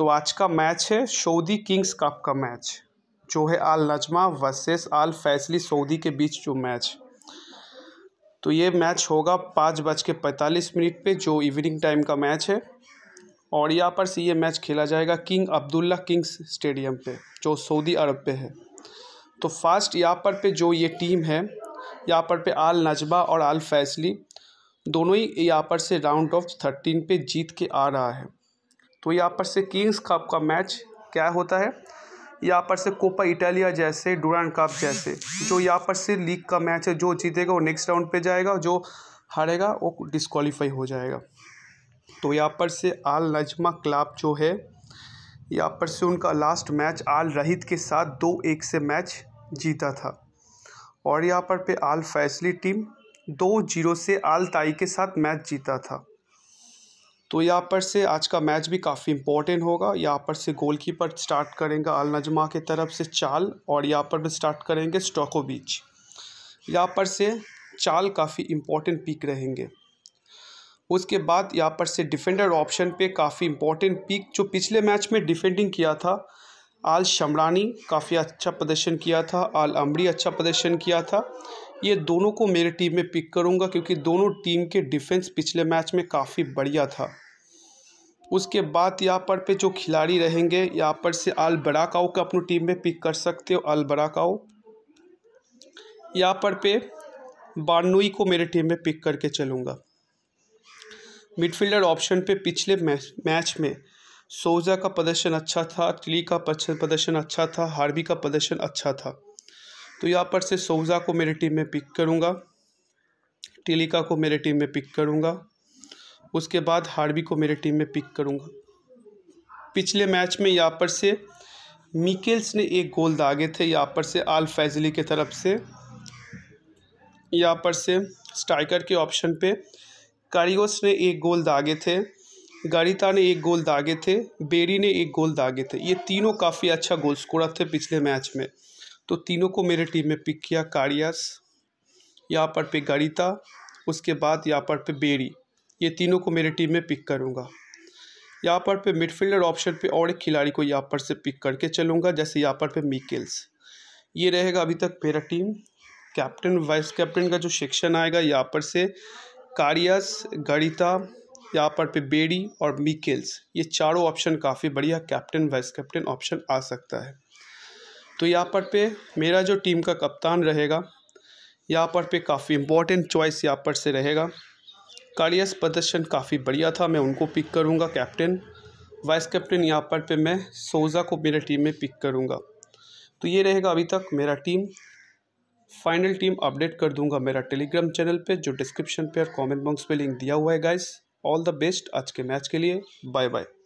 तो आज का मैच है सऊदी किंग्स कप का मैच जो है Al Najma versus Al Faisaly Saudi के बीच जो मैच तो ये मैच होगा पाँच बज के पैंतालीस मिनट पे जो इवनिंग टाइम का मैच है और यहाँ पर से ये मैच खेला जाएगा किंग अब्दुल्ला किंग्स स्टेडियम पे जो सऊदी अरब पे है तो फास्ट यहाँ पर पे जो ये टीम है यहाँ पर पे आल नजमा और आल फैसली दोनों ही यहाँ पर से राउंड ऑफ थर्टीन पे जीत के आ रहा है तो यहाँ पर से किंग्स कप का मैच क्या होता है यहाँ पर से कोपा इटालिया जैसे डुरान कप जैसे जो यहाँ पर से लीग का मैच है जो जीतेगा वो नेक्स्ट राउंड पे जाएगा जो हारेगा वो डिस्कवालीफाई हो जाएगा तो यहाँ पर से आल नजमा क्लाब जो है यहाँ पर से उनका लास्ट मैच आल रहीद के साथ दो एक से मैच जीता था और यहाँ पर पे आल फैसली टीम दो जीरो से आल ताई के साथ मैच जीता था तो यहाँ पर से आज का मैच भी काफ़ी इंपॉर्टेंट होगा यहाँ पर से गोलकीपर स्टार्ट करेंगे अल नजमा की तरफ से चाल और यहाँ पर भी स्टार्ट करेंगे स्टोको बीच यहाँ पर से चाल काफ़ी इम्पोर्टेंट पिक रहेंगे उसके बाद यहाँ पर से डिफेंडर ऑप्शन पे काफ़ी इम्पोर्टेंट पिक जो पिछले मैच में डिफेंडिंग किया था आल शमरानी काफ़ी अच्छा प्रदर्शन किया था आल अमरी अच्छा प्रदर्शन किया था ये दोनों को मेरी टीम में पिक करूंगा क्योंकि दोनों टीम के डिफेंस पिछले मैच में काफ़ी बढ़िया था उसके बाद यहाँ पर पे जो खिलाड़ी रहेंगे यहाँ पर से अल बड़ाकाओ को अपनी टीम में पिक कर सकते हो अल बड़ाकाओ यहाँ पर पे बानुई को मेरे टीम में पिक करके चलूँगा मिडफील्डर ऑप्शन पे पिछले मैच में सोजा का प्रदर्शन अच्छा था टिली का प्रदर्शन अच्छा था हार्बी का प्रदर्शन अच्छा था तो यहाँ पर से सोजा को मेरी टीम में पिक करूँगा टिलिका को मेरे टीम में पिक करूँगा उसके बाद हार्वी को मेरे टीम में पिक करूँगा पिछले मैच में यहाँ पर से मिकेल्स ने एक गोल दागे थे यहाँ पर से आल फैजली के तरफ से यहाँ पर से स्ट्राइकर के ऑप्शन पे कारियोस ने एक गोल दागे थे गारिता ने एक गोल दागे थे बेरी ने एक गोल दागे थे ये तीनों काफ़ी अच्छा गोल स्कोर थे पिछले मैच में तो तीनों को मेरे टीम में पिक किया कारियास यहाँ पर पे गरीता उसके बाद यहाँ पर पे बेरी ये तीनों को मेरे टीम में पिक करूँगा यहाँ पर पे मिडफील्डर ऑप्शन पे और एक खिलाड़ी को यहाँ पर से पिक करके चलूँगा जैसे यहाँ पर पे मिकेल्स ये रहेगा अभी तक मेरा टीम कैप्टन वाइस कैप्टन का जो सेक्शन आएगा यहाँ पर से कारियास गरीता यहाँ पर पे बेड़ी और मिकेल्स ये चारों ऑप्शन काफ़ी बढ़िया कैप्टन वाइस कैप्टन ऑप्शन आ सकता है तो यहाँ पर पे मेरा जो टीम का कप्तान रहेगा यहाँ पर पे काफ़ी इम्पोर्टेंट चॉइस यहाँ पर से रहेगा कालियस प्रदर्शन काफ़ी बढ़िया था मैं उनको पिक करूँगा कैप्टन वाइस कैप्टन यहाँ पर पे मैं सोज़ा को मेरे टीम में पिक करूँगा तो ये रहेगा अभी तक मेरा टीम फाइनल टीम अपडेट कर दूँगा मेरा टेलीग्राम चैनल पर जो डिस्क्रिप्शन पर और बॉक्स पर लिंक दिया हुआ है गाइस ऑल द बेस्ट आज के मैच के लिए बाय बाय